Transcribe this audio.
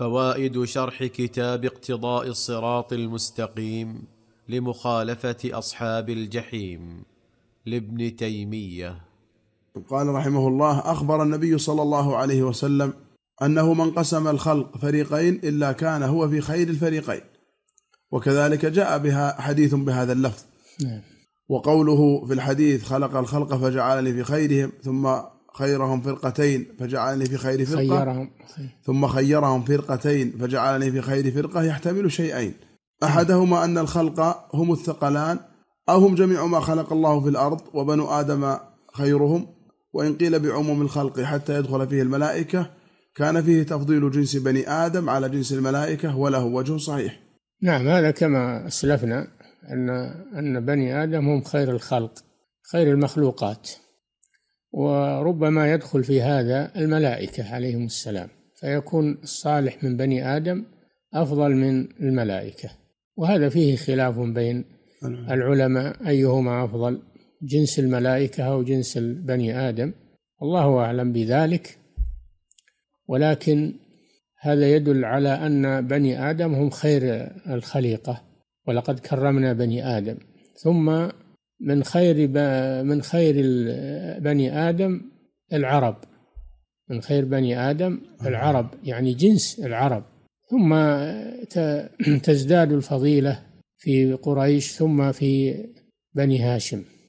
فوائد شرح كتاب اقتضاء الصراط المستقيم لمخالفه اصحاب الجحيم لابن تيميه قال رحمه الله اخبر النبي صلى الله عليه وسلم انه من قسم الخلق فريقين الا كان هو في خير الفريقين وكذلك جاء بها حديث بهذا اللفظ نعم. وقوله في الحديث خلق الخلق فجعلني في خيرهم ثم خيرهم فرقتين فجعلني في خير فرقة خيرهم ثم خيرهم فرقتين فجعلني في خير فرقة يحتمل شيئين أحدهما أن الخلق هم الثقلان أو هم جميع ما خلق الله في الأرض وبنو آدم خيرهم وإن قيل بعموم الخلق حتى يدخل فيه الملائكة كان فيه تفضيل جنس بني آدم على جنس الملائكة وله وجه صحيح نعم هذا كما أسلفنا أن أن بني آدم هم خير الخلق خير المخلوقات وربما يدخل في هذا الملائكة عليهم السلام فيكون الصالح من بني آدم أفضل من الملائكة وهذا فيه خلاف بين نعم. العلماء أيهما أفضل جنس الملائكة أو جنس بني آدم الله أعلم بذلك ولكن هذا يدل على أن بني آدم هم خير الخليقة ولقد كرمنا بني آدم ثم من خير من خير بني آدم العرب من خير بني آدم العرب يعني جنس العرب ثم تزداد الفضيلة في قريش ثم في بني هاشم